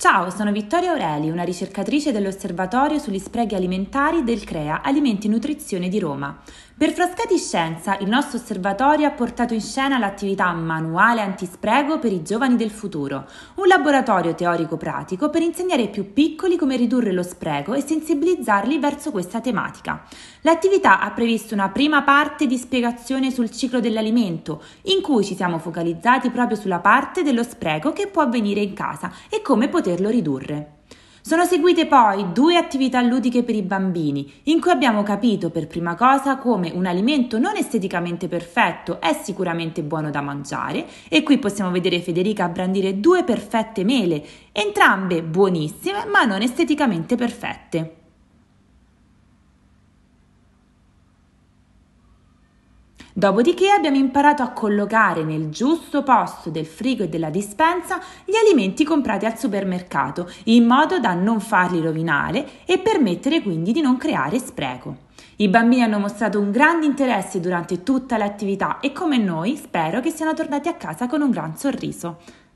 Ciao, sono Vittoria Aureli, una ricercatrice dell'Osservatorio sugli sprechi alimentari del CREA Alimenti e Nutrizione di Roma. Per Frascati Scienza, il nostro osservatorio ha portato in scena l'attività Manuale Antisprego per i Giovani del Futuro, un laboratorio teorico-pratico per insegnare ai più piccoli come ridurre lo spreco e sensibilizzarli verso questa tematica. L'attività ha previsto una prima parte di spiegazione sul ciclo dell'alimento, in cui ci siamo focalizzati proprio sulla parte dello spreco che può avvenire in casa e come poterlo ridurre. Sono seguite poi due attività ludiche per i bambini, in cui abbiamo capito per prima cosa come un alimento non esteticamente perfetto è sicuramente buono da mangiare e qui possiamo vedere Federica brandire due perfette mele, entrambe buonissime ma non esteticamente perfette. Dopodiché abbiamo imparato a collocare nel giusto posto del frigo e della dispensa gli alimenti comprati al supermercato in modo da non farli rovinare e permettere quindi di non creare spreco. I bambini hanno mostrato un grande interesse durante tutta l'attività e come noi spero che siano tornati a casa con un gran sorriso.